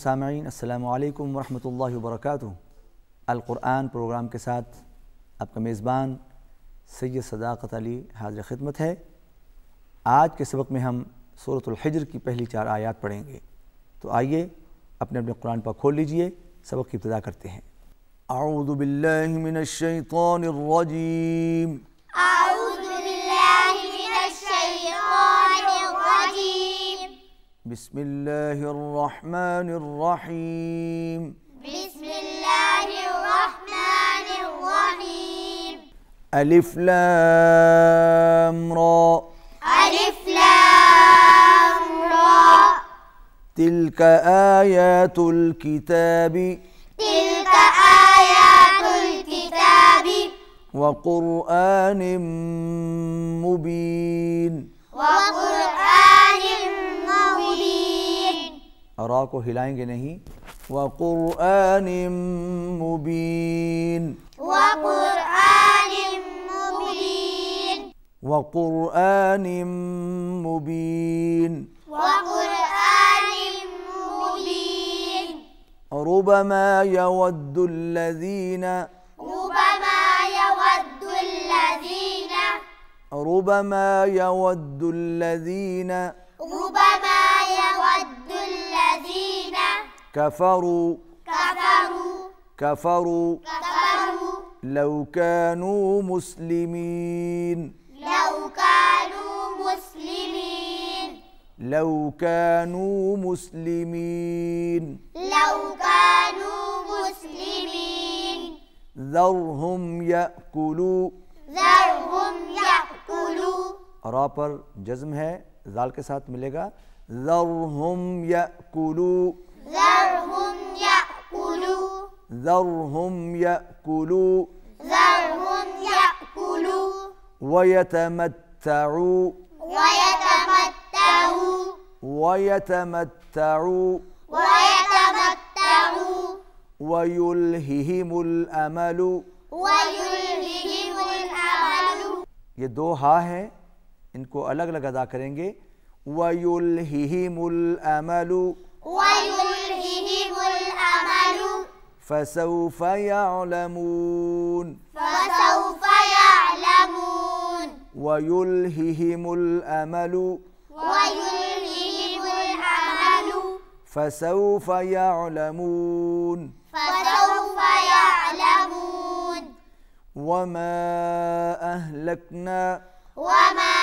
سامعین السلام علیکم ورحمۃ اللہ وبرکاتہ القرآن پروگرام کے ساتھ آپ کا میزبان سید صداقت علی حاضر خدمت ہے آج کے سبق میں ہم صورت الحجر کی پہلی چار آیات پڑھیں گے تو آئیے اپنے اپنے قرآن پر کھول لیجئے سبق کی ابتدا کرتے ہیں اعوذ باللہ من الشیطان الرجیم بسم الله الرحمن الرحيم بسم الله الرحمن الرحيم ألف لام را ألف لام را تلك آيات الكتاب تلك آيات الكتاب وقرآن مبين وقرآن وقرآن مبین وقرآن مبین وقرآن مبین وقرآن مبین ربما يود الذين ربما يود الذين ربما يود الذين ربما كفروا كفروا كفروا كفروا لو كانوا مسلمين لو كانوا مسلمين لو كانوا مسلمين لو كانوا مسلمين ذرهم يأكلوا ذرهم يأكلوا را جزم ہے ذال کے ساتھ ملے گا ذرهم يأكلوا ذرهم يأكلوا ذرهم يأكلوا ويتمتعوا ويتمتعوا ويتمتعوا ويتمتعوا ويلههم الأمل ويلههم الأمل ये दो हा हैं इनको अलग अलग अदा करेंगे वयुलहिहिमुल अमलु वयु فسوف يعلمون فسوف يعلمون ويلههم الأمل ويلههم الأمل فسوف يعلمون فسوف يعلمون وما أهلكنا وما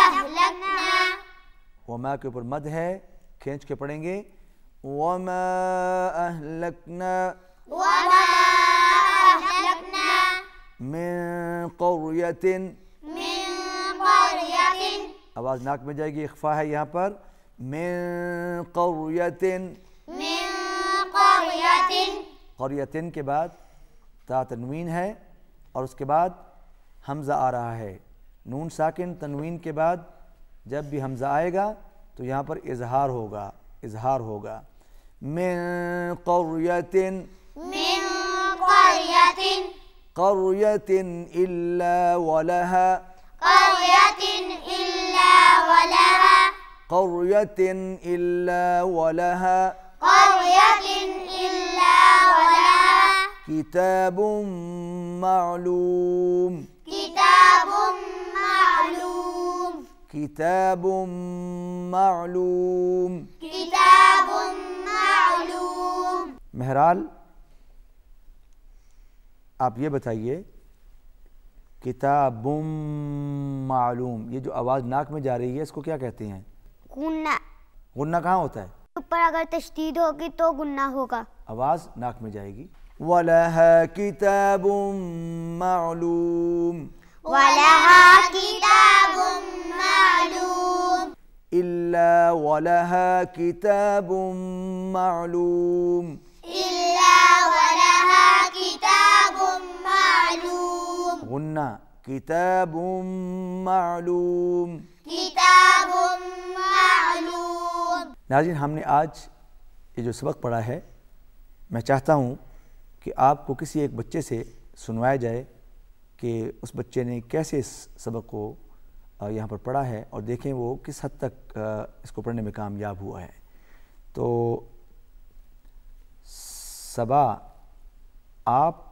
أهلكنا وما كبر ऊपर मद है खींच के पढ़ेंगे قرية آواز ناک میں جائے گی اخفا ہے یہاں پر قرية قرية کے بعد تا تنوین ہے اور اس کے بعد حمزہ آ رہا ہے نون ساکن تنوین کے بعد جب بھی حمزہ آئے گا تو یہاں پر اظہار ہوگا اظہار ہوگا من قرية من قرية قرية إلا ولها قرية إلا ولها قرية إلا ولها قرية إلا ولها كتاب معلوم كتاب معلوم كتاب معلوم كتاب معلوم مہرال آپ یہ بتائیے کتاب معلوم یہ جو آواز ناک میں جا رہی ہے اس کو کیا کہتے ہیں گنہ کہاں ہوتا ہے اوپر اگر تشدید ہوگی تو گنہ ہوگا آواز ناک میں جائے گی إلا ولها كتاب معلوم إلا ولها كتاب معلوم غنى كتاب معلوم كتاب معلوم ناظرین ہم نے آج یہ جو سبق پڑھا ہے میں چاہتا ہوں کہ آپ کو کسی ایک بچے سے سنوایا جائے کہ اس بچے نے کیسے اس سبق کو یہاں پر پڑھا ہے اور دیکھیں وہ کس حد تک اس کو پڑھنے میں کامیاب ہوا ہے تو سبا آپ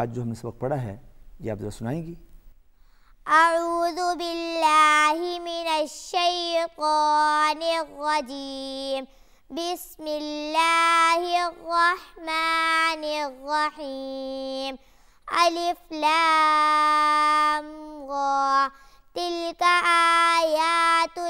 آج جو ہم نے سبق پڑھا ہے یہ آپ ذرا سنائیں گی اعوذ باللہ من الشیطان الرجیم بسم اللہ الرحمن الرحیم الف لام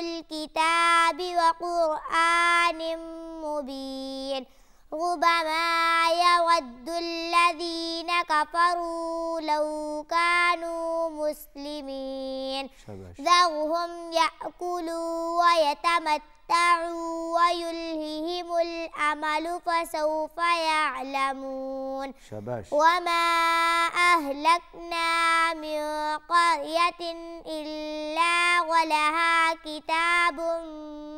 الكتاب وقرآن مبين ربما يود الذين كفروا لو كانوا مسلمين ذرهم يأكلوا ويتمتعوا ويلههم الأمل فسوف يعلمون شباش. وما أهلكنا من قرية إلا ولها كتاب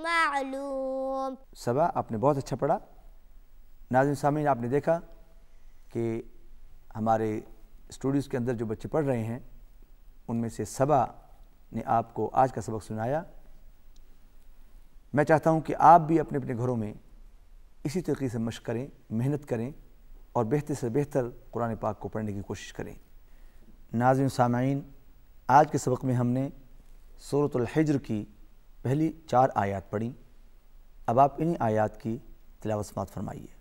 معلوم سبا आपने बहुत شبرا ناظرین سامعین آپ نے دیکھا کہ ہمارے اسٹوڈیوز کے اندر جو بچے پڑھ رہے ہیں ان میں سے صبا نے آپ کو آج کا سبق سنایا میں چاہتا ہوں کہ آپ بھی اپنے اپنے گھروں میں اسی طریقے سے مشق کریں محنت کریں اور بہتر سے بہتر قرآن پاک کو پڑھنے کی کوشش کریں ناظرین سامعین آج کے سبق میں ہم نے صورت الحجر کی پہلی چار آیات پڑھیں اب آپ انہیں آیات کی تلاوت سماعت فرمائیے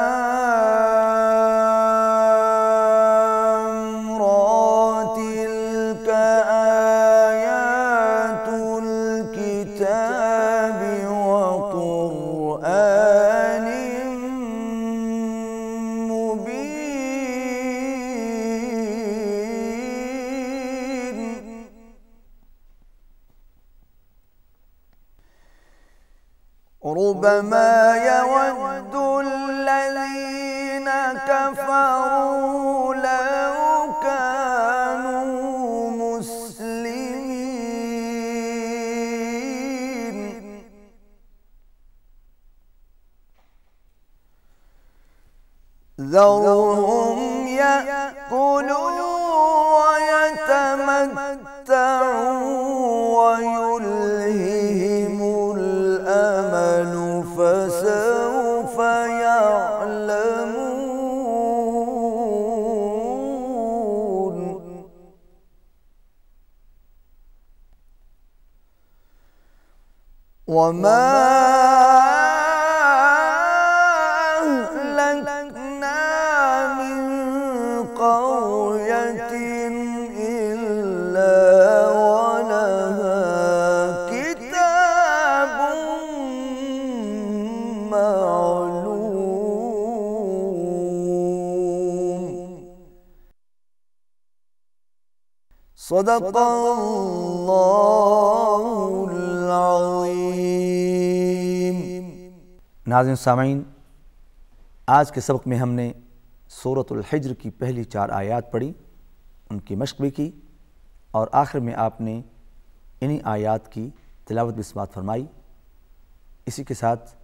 ربما يود الذين كفروا لو كانوا مسلمين ذرهم يأكلون وما أهلكنا من قرية إلا ولها كتاب معلوم صدق الله ناظرین سامعین آج کے سبق میں ہم نے صورت الحجر کی پہلی چار آیات پڑھی ان کی مشق بھی کی اور آخر میں آپ نے انہی آیات کی تلاوت بسمات فرمائی اسی کے ساتھ